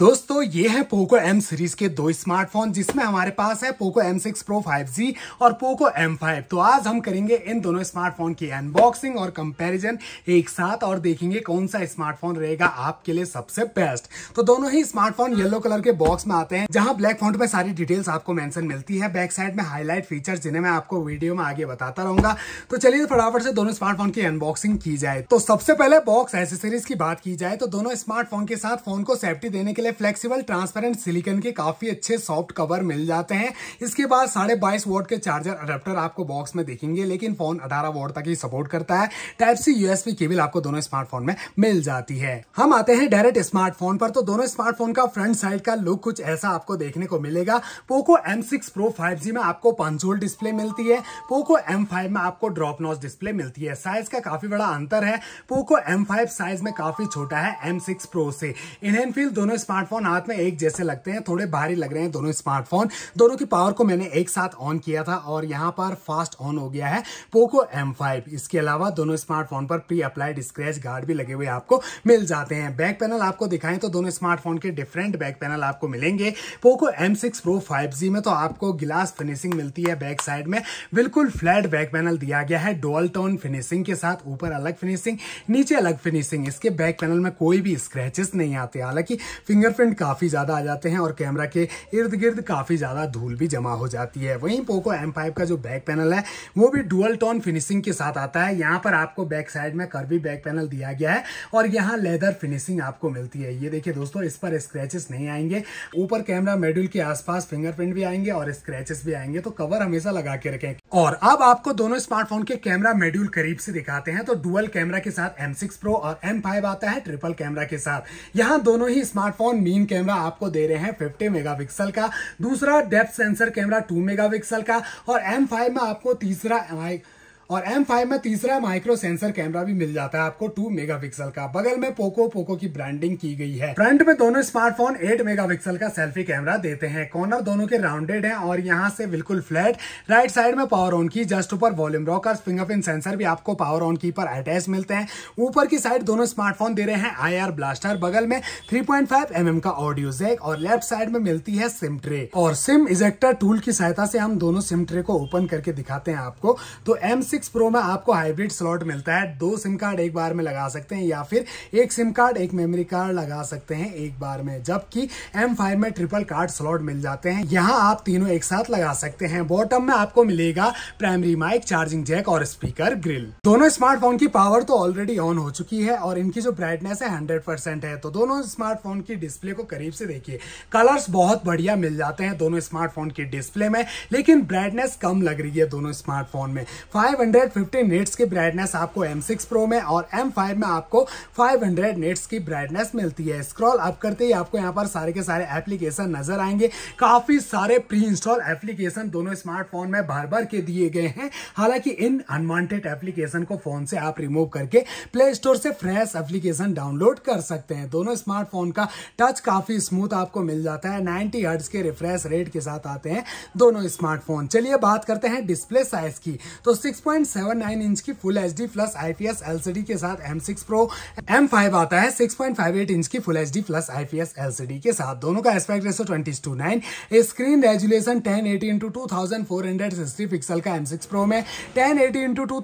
दोस्तों ये है पोको एम सीरीज के दो स्मार्टफोन जिसमें हमारे पास है Poco M six pro five G और पोको एम फाइव तो आज हम करेंगे इन दोनों स्मार्टफोन की अनबॉक्सिंग और कंपैरिजन एक साथ और देखेंगे कौन सा स्मार्टफोन रहेगा आपके लिए सबसे बेस्ट तो दोनों ही स्मार्टफोन येलो कलर के बॉक्स में आते हैं जहां ब्लैक फोन में सारी डिटेल्स आपको मैंशन मिलती है बैक साइड में हाईलाइट फीचर जिन्हें मैं आपको वीडियो में आगे बताता रहूंगा तो चलिए फटाफट से दोनों स्मार्टफोन की अनबॉक्सिंग की जाए तो सबसे पहले बॉक्स एसेसरीज की बात की जाए तो दोनों स्मार्टफोन के साथ फोन को सेफ्टी देने के लिए ये फ्लेक्सिबल ट्रांसपेरेंट सिलिकन के काफी अच्छे सॉफ्ट कवर मिल जाते हैं इसके बाद साढ़े बाईस वोट के चार्जर अडेप्टर आपको बॉक्स में देखेंगे लेकिन फोन अठारह वोट तक ही सपोर्ट करता है टाइप सी यूएसपी केबल आपको दोनों स्मार्टफोन में मिल जाती है हम आते हैं डायरेक्ट स्मार्टफोन पर तो दोनों स्मार्टफोन का फ्रंट साइड का लुक कुछ ऐसा आपको देखने को मिलेगा Poco M six pro five में आपको पंचोल डिस्प्ले मिलती है पोको एम में आपको ड्रॉप नॉस डिस्प्ले मिलती है साइज का काफी बड़ा अंतर है पोको एम साइज में काफी छोटा है एम सिक्स प्रो से इन दोनों स्मार्ट स्मार्टफोन हाथ में एक जैसे लगते हैं थोड़े भारी लग रहे हैं दोनों स्मार्टफोन दोनों की पावर को मैंने एक साथ ऑन किया था और यहाँ पर फास्ट ऑन हो गया है पोको एम इसके अलावा दोनों स्मार्टफोन पर प्री अप्लाइड स्क्रैच गार्ड भी लगे हुए आपको मिल जाते हैं बैक पैनल आपको दिखाएं तो दोनों स्मार्टफोन के डिफरेंट बैक पैनल आपको मिलेंगे Poco M six pro five G में तो आपको गिलास फिनिशिंग मिलती है बैक साइड में बिल्कुल फ्लैट बैक पैनल दिया गया है डोल टोन फिनिशिंग के साथ ऊपर अलग फिनिशिंग नीचे अलग फिनिशिंग इसके बैक पैनल में कोई भी स्क्रैचेस नहीं आते हालांकि फिंगरप्रिंट काफ़ी ज़्यादा आ जाते हैं और कैमरा के इर्द गिर्द काफ़ी ज़्यादा धूल भी जमा हो जाती है वहीं पोको एम का जो बैक पैनल है वो भी डुअल टोन फिनिशिंग के साथ आता है यहाँ पर आपको बैक साइड में कर्वी बैक पैनल दिया गया है और यहाँ लेदर फिनिशिंग आपको मिलती है ये देखिए दोस्तों इस पर स्क्रैचेस नहीं आएंगे ऊपर कैमरा मेड्यूल के आसपास फिंगरप्रिंट भी आएंगे और स्क्रैचेस भी आएंगे तो कवर हमेशा लगा के रखें और अब आपको दोनों स्मार्टफोन के कैमरा मेड्यूल करीब से दिखाते हैं तो डुअल कैमरा के साथ M6 Pro और M5 आता है ट्रिपल कैमरा के साथ यहां दोनों ही स्मार्टफोन मेन कैमरा आपको दे रहे हैं 50 मेगापिक्सल का दूसरा डेप्थ सेंसर कैमरा 2 मेगापिक्सल का और M5 में आपको तीसरा और M5 में तीसरा माइक्रो सेंसर कैमरा भी मिल जाता है आपको 2 मेगापिक्सल का बगल में पोको पोको की ब्रांडिंग की गई है फ्रंट में दोनों स्मार्टफोन 8 मेगापिक्सल का सेल्फी कैमरा देते हैं कॉर्नर दोनों के राउंडेड है और यहाँ से बिल्कुल फ्लैट राइट साइड में पावर ऑन की जस्ट ऊपर वॉल्यूम रॉक और फिंगरप्रिंट सेंसर भी आपको पावर ऑन की पर अटैच मिलते हैं ऊपर की साइड दोनों स्मार्टफोन दे रहे हैं आई ब्लास्टर बगल में थ्री पॉइंट mm का ऑडियो जेक और लेफ्ट साइड में मिलती है सिम ट्रे और सिम इजेक्टर टूल की सहायता से हम दोनों सिम ट्रे को ओपन करके दिखाते हैं आपको तो एम सिक्स प्रो में आपको हाइब्रिड स्लॉट मिलता है दो सिम कार्ड एक बार में लगा सकते हैं या फिर एक सिम कार्ड एक मेमोरी कार्ड लगा सकते हैं एक बार में जबकि एम में ट्रिपल कार्ड स्लॉट मिल जाते हैं यहाँ आप तीनों एक साथ लगा सकते हैं बॉटम में आपको मिलेगा प्राइमरी माइक चार्जिंग जैक और स्पीकर ग्रिल दोनों स्मार्टफोन की पावर तो ऑलरेडी ऑन हो चुकी है और इनकी जो ब्राइटनेस है हंड्रेड परसेंट है तो दोनों स्मार्टफोन की डिस्प्ले को करीब से देखिए कलर्स बहुत बढ़िया मिल जाते हैं दोनों स्मार्टफोन की डिस्प्ले में लेकिन ब्राइटनेस कम लग रही है दोनों स्मार्टफोन में फाइव 550 निट्स की ब्राइटनेस आपको M6 Pro में और M5 में आपको 500 निट्स की ब्राइटनेस मिलती है स्क्रॉल अप करते ही आपको यहाँ पर सारे के सारे एप्लीकेशन नजर आएंगे काफी सारे प्री इंस्टॉल एप्लीकेशन दोनों स्मार्टफोन में बार बार के दिए गए हैं हालांकि इन अनवांटेड एप्लीकेशन को फोन से आप रिमूव करके प्ले स्टोर से फ्रेश एप्लीकेशन डाउनलोड कर सकते हैं दोनों स्मार्टफोन का टच काफी स्मूथ आपको मिल जाता है नाइनटी हर्ट्स के रिफ्रेश रेट के साथ आते हैं दोनों स्मार्टफोन चलिए बात करते हैं डिस्प्ले साइज की तो सिक्स 6.79 इंच की full H plus IPS LCD के साथ M6 Pro M5 आता है 6.58 इंच की full H plus IPS LCD के साथ दोनों का aspect ratio twenty two 9 screen resolution 1080 eighty into two pixel का M6 Pro में 1080 एटी इंटू टू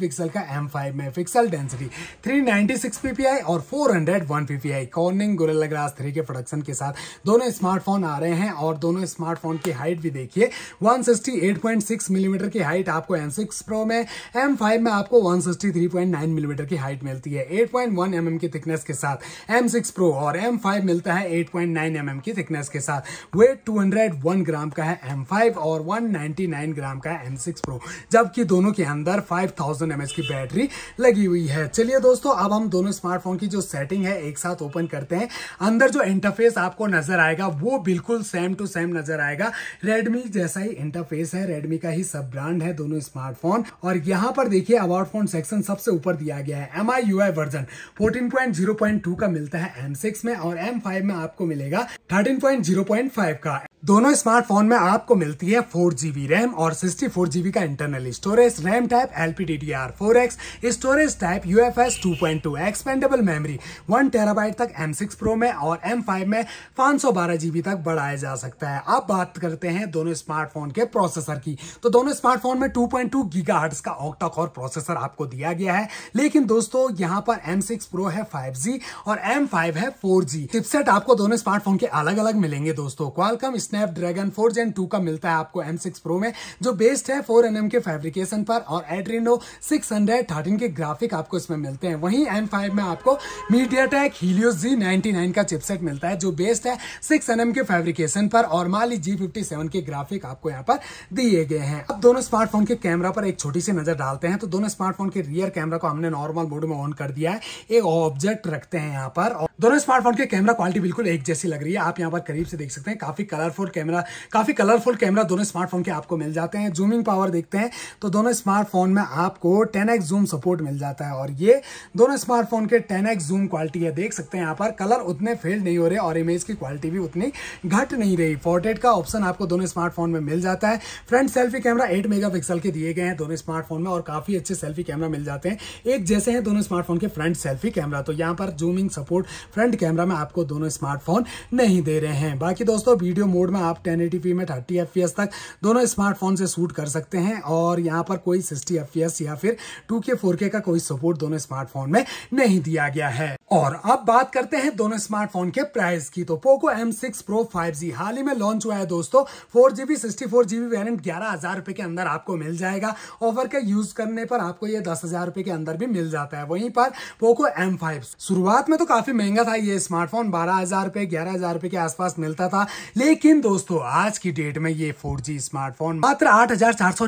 पिक्सल का M5 में पिक्सल डेंसिटी 396 ppi और 401 ppi कॉर्निंग गोरेला थ्री के प्रोडक्शन के साथ दोनों स्मार्टफोन आ रहे हैं और दोनों स्मार्टफोन की हाइट भी देखिए 168.6 मिलीमीटर mm की हाइट आपको एम वन सिक्स प्रो में एम फाइव में आपको one sixty three point nine millimetre की हाइट मिलती है eight point one M M की थिकनेस के साथ एम सिक्स प्रो और एम फाइव मिलता है eight point nine M M की थिकनेस के साथ weight two hundred one gram का है एम फाइव और वन नाइनटी नाइन ग्राम का है एम सिक्स प्रो जबकि दोनों के अंदर फाइव थाउजेंड एम एच की बैटरी लगी हुई है चलिए दोस्तों अब हम दोनों स्मार्टफोन की जो सेटिंग है एक साथ ओपन करते हैं अंदर जो इंटरफेस आपको नजर आएगा वो बिल्कुल सेम टू सेम नजर आएगा रेडमी जैसा ही इंटरफेस है रेडमी का ही सब ब्रांड है दोनों स्मार्ट स्मार्टफोन और यहाँ पर देखिए अवार्ड फोन सेक्शन सबसे ऊपर दिया गया है M I U I version fourteen point zero point two का मिलता है एम सिक्स में और एम फाइव में आपको मिलेगा thirteen point zero point five का दोनों स्मार्टफोन में आपको मिलती है फोर जीबी रैम और सिक्सटी फोर जीबी का internal storage RAM type L P D D R four X storage type U F S two point two expandable memory one terabyte तक M six pro में और M five में पाँच सौ बारह GB तक बढ़ाया जा सकता है अब बात करते हैं दोनों स्मार्टफोन के प्रोसेसर की तो दोनों स्मार्टफोन में two point two giga hertz का ऑक्टा कोर प्रोसेसर आपको दिया गया है लेकिन दोस्तों यहाँ पर एम सिक्स प्रो है फाइव जी और एम फाइव है फोर जी टिपसेट आपको दोनों स्मार्टफोन के अलग अलग मिलेंगे दोस्तों Qualcomm Snapdragon four gen two का मिलता है आपको एम सिक्स प्रो में जो बेस्ड है फोर एन के फैब्रिकेशन पर और एड्रीनो सिक्स हंड्रेड थर्टीन के ग्राफिक आपको इसमें मिलते हैं वहीं एम फाइव में आपको MediaTek Helio G ninety nine का चिपसेट मिलता है जो बेस्ड है सिक्स एन के फेब्रिकेशन पर और माली जी फिफ्टी सेवन के ग्राफिक आपको यहाँ पर दिए गए हैं अब दोनों स्मार्टफोन के कैमरा पर एक छोटी सी नजर डालते हैं तो दोनों स्मार्टफोन के रियर कैमरा को हमने नॉर्मल मोड में ऑन कर दिया है एक ऑब्जेक्ट रखते हैं यहाँ पर और दोनों स्मार्टफोन के कैमरा क्वालिटी बिल्कुल एक जैसी लग रही है आप यहाँ पर करीब से देख सकते हैं काफी कलरफुल कलरफुल कैमरा काफ़ी कलरफुल कैमरा दोनों स्मार्टफोन के आपको मिल जाते हैं जूमिंग पावर देखते हैं तो दोनों स्मार्टफोन में आपको टेन जूम सपोर्ट मिल जाता है और ये दोनों स्मार्टफोन के टेन जूम क्वालिटी है देख सकते हैं यहाँ पर कलर उतने फेल नहीं हो रहे और इमेज की क्वालिटी भी उतनी घट नहीं रही फोर्टेट का ऑप्शन आपको दोनों स्मार्टफोन में मिल जाता है front selfie camera eight mega के दिए गए हैं दोनों स्मार्टफोन में और काफ़ी अच्छे सेल्फी कैमरा मिल जाते हैं एक जैसे हैं दोनों स्मार्टफोन के फ्रंट सेल्फी कैमरा तो यहाँ पर जूमिंग सपोर्ट फ्रंट कैमरा में आपको दोनों स्मार्टफोन नहीं दे रहे हैं बाकी दोस्तों वीडियो मोड मोड में आप टेन में थर्टी एफ तक दोनों स्मार्टफोन से शूट कर सकते हैं और यहाँ पर कोई सिक्सटी एफ या फिर टू के का कोई सपोर्ट दोनों स्मार्टफोन में नहीं दिया गया है और अब बात करते हैं दोनों स्मार्टफोन के प्राइस की तो पोको M6 Pro 5G हाल ही में लॉन्च हुआ है दोस्तों four GB sixty four GB variant ग्यारह हजार रुपए के अंदर आपको मिल जाएगा ऑफर का यूज करने पर आपको ये दस हजार रुपए के अंदर भी मिल जाता है वहीं पर पोको M5 शुरुआत में तो काफी महंगा था ये स्मार्टफोन बारह रुपए ग्यारह हजार रुपए के आसपास मिलता था लेकिन दोस्तों आज की डेट में ये 4G स्मार्टफोन मात्र आठ हजार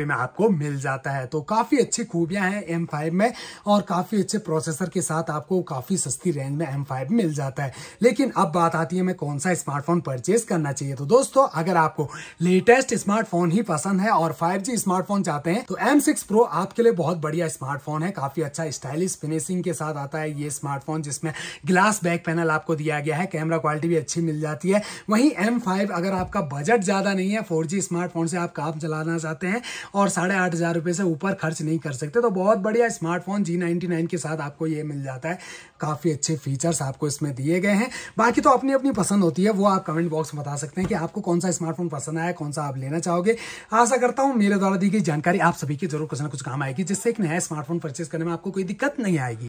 में आपको मिल जाता है तो काफी अच्छी खूबियां हैं M5 में और काफी अच्छे प्रोसेसर के साथ आपको काफी सस्ती रेंज में M5 मिल जाता है लेकिन अब बात आती है मैं कौन सा स्मार्टफोन परचेज करना चाहिए तो दोस्तों अगर आपको लेटेस्ट स्मार्टफोन ही पसंद है और फाइव स्मार्टफोन चाहते हैं तो एम सिक्स आपके लिए बहुत बढ़िया स्मार्टफोन है काफी अच्छा स्टाइलिश फिनिशिंग के साथ आता है ये स्मार्टफोन जिसमें ग्लास बैक पैनल आपको दिया गया है कैमरा क्वालिटी भी अच्छी मिल जाती है वहीं एम एम फाइव अगर आपका बजट ज़्यादा नहीं है फोर जी स्मार्टफोन से आप काम चलाना चाहते हैं और साढ़े आठ हज़ार रुपये से ऊपर खर्च नहीं कर सकते तो बहुत बढ़िया स्मार्टफोन जी नाइन्टी नाइन के साथ आपको ये मिल जाता है काफ़ी अच्छे फीचर्स आपको इसमें दिए गए हैं बाकी तो अपनी अपनी पसंद होती है वो आप कमेंट बॉक्स में बता सकते हैं कि आपको कौन सा स्मार्टफोन पसंद आया कौन सा आप लेना चाहोगे आशा करता हूँ मेरे द्वारा दी गई जानकारी आप सभी की जरूर कुछ ना कुछ काम आएगी जिससे एक नया स्मार्टफोन परचेज करने में आपको कोई दिक्कत नहीं आएगी